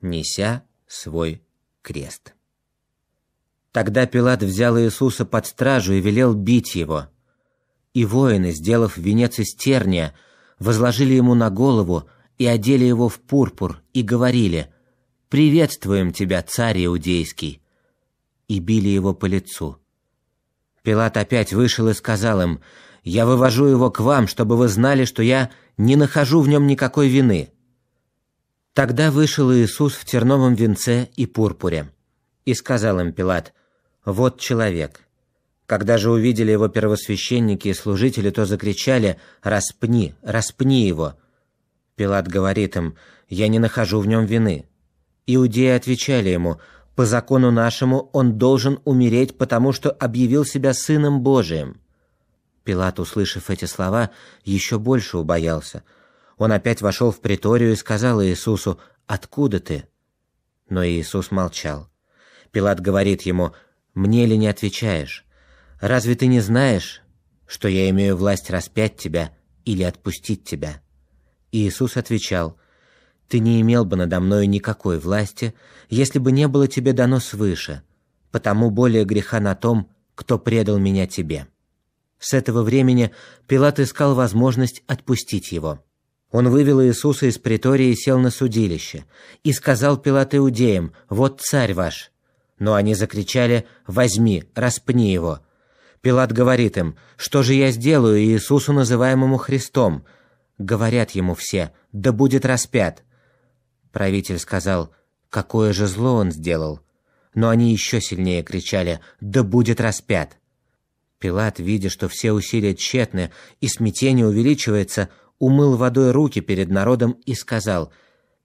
неся свой крест. Тогда Пилат взял Иисуса под стражу и велел бить его. И воины, сделав венец из терния, возложили ему на голову и одели его в пурпур и говорили «Приветствуем тебя, царь иудейский!» и били его по лицу. Пилат опять вышел и сказал им «Я вывожу его к вам, чтобы вы знали, что я не нахожу в нем никакой вины». Тогда вышел Иисус в терновом венце и пурпуре. И сказал им Пилат, «Вот человек». Когда же увидели его первосвященники и служители, то закричали «Распни! Распни его!» Пилат говорит им, «Я не нахожу в нем вины». Иудеи отвечали ему, «По закону нашему он должен умереть, потому что объявил себя Сыном Божиим». Пилат, услышав эти слова, еще больше убоялся – он опять вошел в приторию и сказал Иисусу «Откуда ты?». Но Иисус молчал. Пилат говорит ему «Мне ли не отвечаешь? Разве ты не знаешь, что я имею власть распять тебя или отпустить тебя?» Иисус отвечал «Ты не имел бы надо мною никакой власти, если бы не было тебе дано свыше, потому более греха на том, кто предал меня тебе». С этого времени Пилат искал возможность отпустить его – он вывел Иисуса из притории и сел на судилище. И сказал Пилат иудеям, «Вот царь ваш». Но они закричали, «Возьми, распни его». Пилат говорит им, «Что же я сделаю Иисусу, называемому Христом?» Говорят ему все, «Да будет распят». Правитель сказал, «Какое же зло он сделал!» Но они еще сильнее кричали, «Да будет распят!» Пилат, видя, что все усилия тщетны и смятение увеличивается, умыл водой руки перед народом и сказал,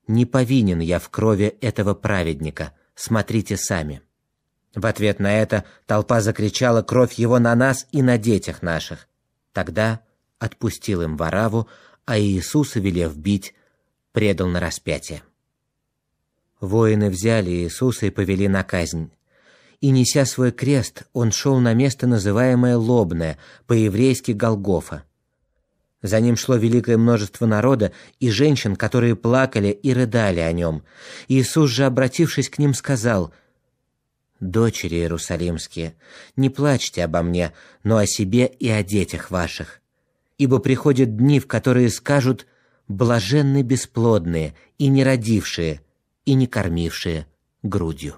«Не повинен я в крови этого праведника, смотрите сами». В ответ на это толпа закричала кровь его на нас и на детях наших. Тогда отпустил им Вараву, а Иисуса, велев бить, предал на распятие. Воины взяли Иисуса и повели на казнь. И, неся свой крест, он шел на место, называемое Лобное, по-еврейски Голгофа. За ним шло великое множество народа и женщин, которые плакали и рыдали о нем. Иисус же, обратившись к ним, сказал, «Дочери Иерусалимские, не плачьте обо мне, но о себе и о детях ваших. Ибо приходят дни, в которые скажут, блаженны бесплодные и не родившие, и не кормившие грудью».